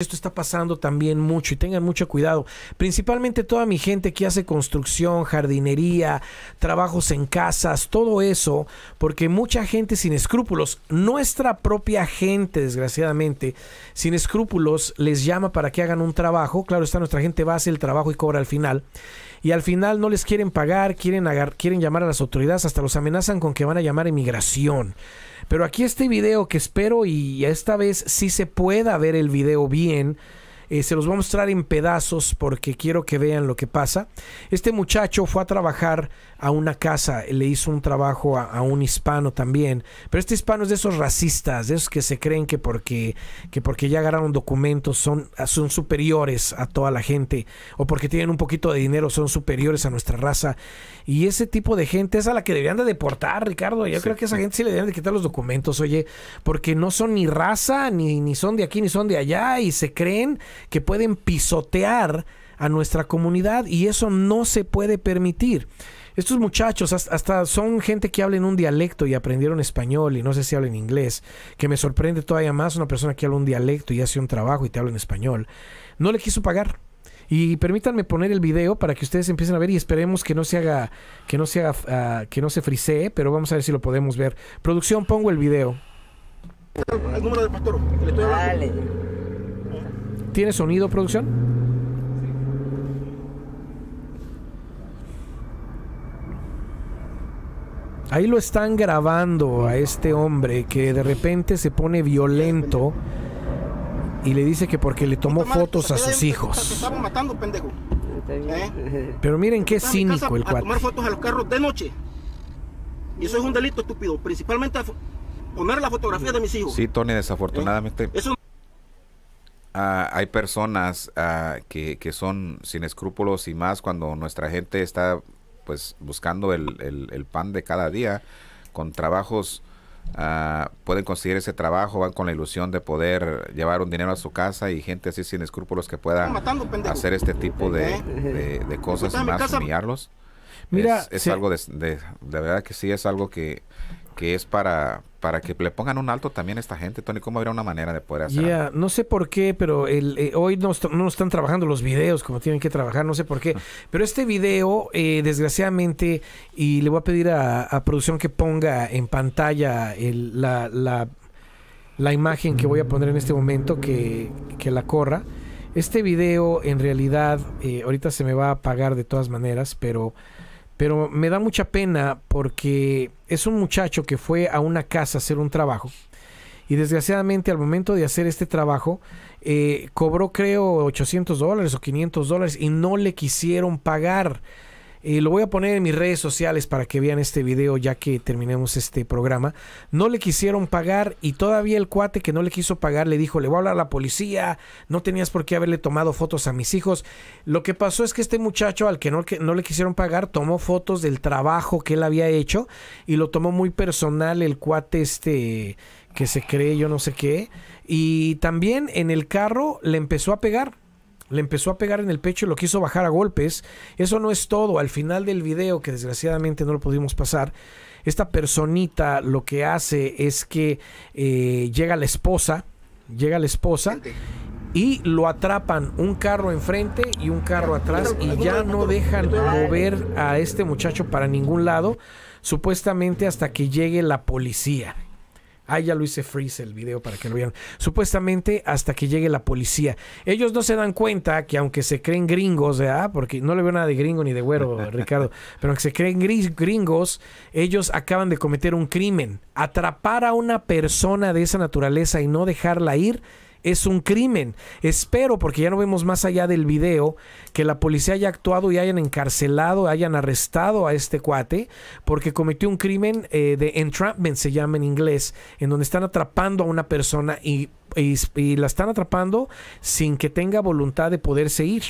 Esto está pasando también mucho y tengan mucho cuidado. Principalmente toda mi gente que hace construcción, jardinería, trabajos en casas, todo eso, porque mucha gente sin escrúpulos, nuestra propia gente desgraciadamente, sin escrúpulos les llama para que hagan un trabajo. Claro, está nuestra gente va, hacer el trabajo y cobra al final. Y al final no les quieren pagar, quieren, quieren llamar a las autoridades, hasta los amenazan con que van a llamar a inmigración. Pero aquí este video que espero y esta vez sí se pueda ver el video bien In. Eh, se los voy a mostrar en pedazos porque quiero que vean lo que pasa. Este muchacho fue a trabajar a una casa, le hizo un trabajo a, un hispano también, pero este hispano es de esos racistas, de esos que se creen que porque, que porque ya agarraron documentos son, son superiores a toda la gente o porque tienen un poquito de dinero son superiores a nuestra raza. Y ese tipo de gente es a la que deberían de deportar, Ricardo. Yo creo que esa gente sí le deberían de quitar los documentos, oye, porque no son ni raza, ni son de aquí, ni son de allá, y se creen que pueden pisotear a nuestra comunidad y eso no se puede permitir. Estos muchachos hasta son gente que habla en un dialecto y aprendieron español y no sé si hablan inglés, que me sorprende todavía más una persona que habla un dialecto y hace un trabajo y te habla en español. No le quiso pagar. Y permítanme poner el video para que ustedes empiecen a ver y esperemos que no se haga, que no se ah, que no se frisee, pero vamos a ver si lo podemos ver. Producción, pongo el video. número le ¿Tiene sonido producción? Ahí lo están grabando a este hombre que de repente se pone violento y le dice que porque le tomó fotos a sus hijos. ¿Eh? Pero miren qué cínico el cuate. tomar fotos a los carros de noche. Y eso es un delito estúpido, principalmente poner la fotografía de mis hijos. Sí, Tony, desafortunadamente. ¿Eh? Eso Ah, hay personas ah, que, que, son sin escrúpulos y más cuando nuestra gente está pues buscando el, el, pan de cada día con trabajos ah, pueden conseguir ese trabajo van con la ilusión de poder llevar un dinero a su casa y gente así sin escrúpulos que pueda hacer este tipo de, cosas y más humillarlos es, algo de, verdad que sí es algo que, es para, para que le pongan un alto también a esta gente, Tony. ¿Cómo habría una manera de poder hacer? no sé por qué, pero eh, hoy no, no, están trabajando los videos como tienen que trabajar, no sé por qué. Pero este video, eh, desgraciadamente, y le voy a pedir a, producción que ponga en pantalla la, imagen que voy a poner en este momento, que, la corra. Este video, en realidad, eh, ahorita se me va a apagar de todas maneras, pero pero me da mucha pena porque es un muchacho que fue a una casa a hacer un trabajo. Y desgraciadamente al momento de hacer este trabajo, eh, cobró creo 800 dólares o 500 dólares y no le quisieron pagar y eh, lo voy a poner en mis redes sociales para que vean este video ya que terminemos este programa. No le quisieron pagar y todavía el cuate que no le quiso pagar le dijo, le voy a hablar a la policía, no tenías por qué haberle tomado fotos a mis hijos. Lo que pasó es que este muchacho al que no, que no le quisieron pagar tomó fotos del trabajo que él había hecho y lo tomó muy personal el cuate este que se cree yo no sé qué. Y también en el carro le empezó a pegar le empezó a pegar en el pecho y lo quiso bajar a golpes. Eso no es todo. Al final del video, que desgraciadamente no lo pudimos pasar, esta personita lo que hace es que eh, llega la esposa, llega la esposa y lo atrapan un carro enfrente y un carro atrás y ya no dejan mover a este muchacho para ningún lado, supuestamente hasta que llegue la policía. Ahí ya lo hice freeze el video para que lo vean. Supuestamente hasta que llegue la policía. Ellos no se dan cuenta que aunque se creen gringos, porque no le veo nada de gringo ni de güero, Ricardo, pero aunque se creen gringos, ellos acaban de cometer un crimen. Atrapar a una persona de esa naturaleza y no dejarla ir es un crimen. Espero, porque ya no vemos más allá del video, que la policía haya actuado y hayan encarcelado, hayan arrestado a este cuate, porque cometió un crimen eh, de entrapment, se llama en inglés, en donde están atrapando a una persona y, la están atrapando sin que tenga voluntad de poderse ir.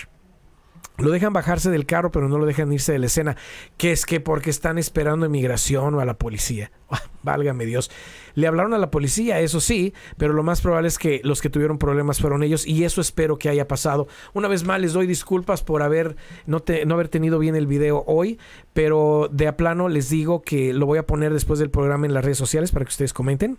Lo dejan bajarse del carro, pero no lo dejan irse de la escena. Que es que porque están esperando inmigración o a la policía. Válgame Dios. Le hablaron a la policía, eso sí, pero lo más probable es que los que tuvieron problemas fueron ellos y eso espero que haya pasado. Una vez más les doy disculpas por haber no, no haber tenido bien el video hoy, pero de a plano les digo que lo voy a poner después del programa en las redes sociales para que ustedes comenten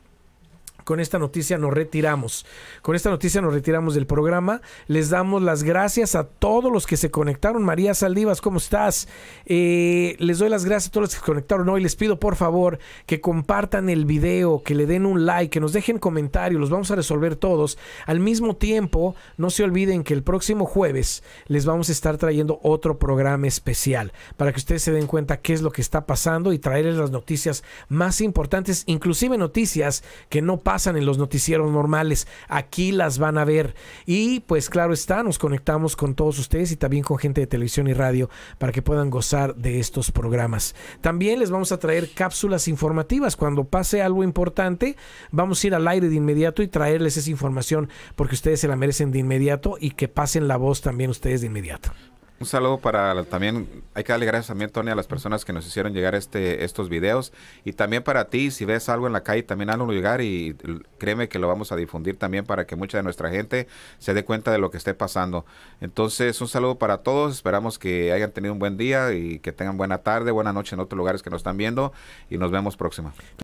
con esta noticia nos retiramos. Con esta noticia nos retiramos del programa. Les damos las gracias a todos los que se conectaron. María Saldivas, ¿cómo estás? Eh, les doy las gracias a todos los que se conectaron hoy. Les pido por favor que compartan el video, que le den un like, que nos dejen comentarios. Los vamos a resolver todos. Al mismo tiempo, no se olviden que el próximo jueves les vamos a estar trayendo otro programa especial para que ustedes se den cuenta qué es lo que está pasando y traerles las noticias más importantes, inclusive noticias que no pasan pasan en los noticieros normales. Aquí las van a ver. Y pues claro está, nos conectamos con todos ustedes y también con gente de televisión y radio para que puedan gozar de estos programas. También les vamos a traer cápsulas informativas. Cuando pase algo importante, vamos a ir al aire de inmediato y traerles esa información porque ustedes se la merecen de inmediato y que pasen la voz también ustedes de inmediato. Un saludo para también, hay que darle gracias también, Tony, a las personas que nos hicieron llegar este, estos videos. Y también para ti, si ves algo en la calle, también hazlo llegar y créeme que lo vamos a difundir también para que mucha de nuestra gente se dé cuenta de lo que esté pasando. Entonces, un saludo para todos. Esperamos que hayan tenido un buen día y que tengan buena tarde, buena noche en otros lugares que nos están viendo. Y nos vemos próxima.